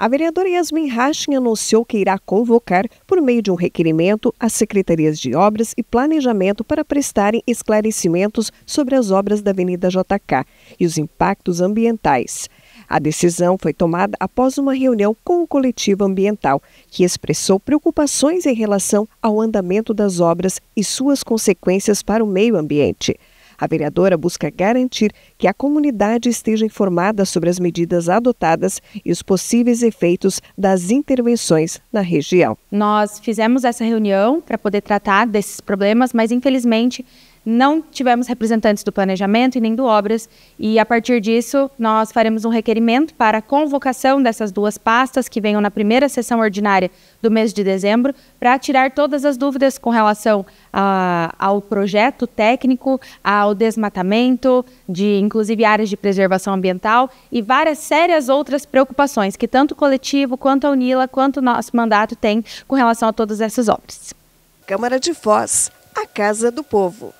A vereadora Yasmin Rachin anunciou que irá convocar, por meio de um requerimento, as secretarias de obras e planejamento para prestarem esclarecimentos sobre as obras da Avenida JK e os impactos ambientais. A decisão foi tomada após uma reunião com o coletivo ambiental, que expressou preocupações em relação ao andamento das obras e suas consequências para o meio ambiente. A vereadora busca garantir que a comunidade esteja informada sobre as medidas adotadas e os possíveis efeitos das intervenções na região. Nós fizemos essa reunião para poder tratar desses problemas, mas infelizmente não tivemos representantes do planejamento e nem do obras, e a partir disso nós faremos um requerimento para a convocação dessas duas pastas que venham na primeira sessão ordinária do mês de dezembro, para tirar todas as dúvidas com relação a, ao projeto técnico, ao desmatamento, de inclusive áreas de preservação ambiental e várias sérias outras preocupações que tanto o coletivo quanto a UNILA quanto o nosso mandato tem com relação a todas essas obras. Câmara de Foz, a Casa do Povo.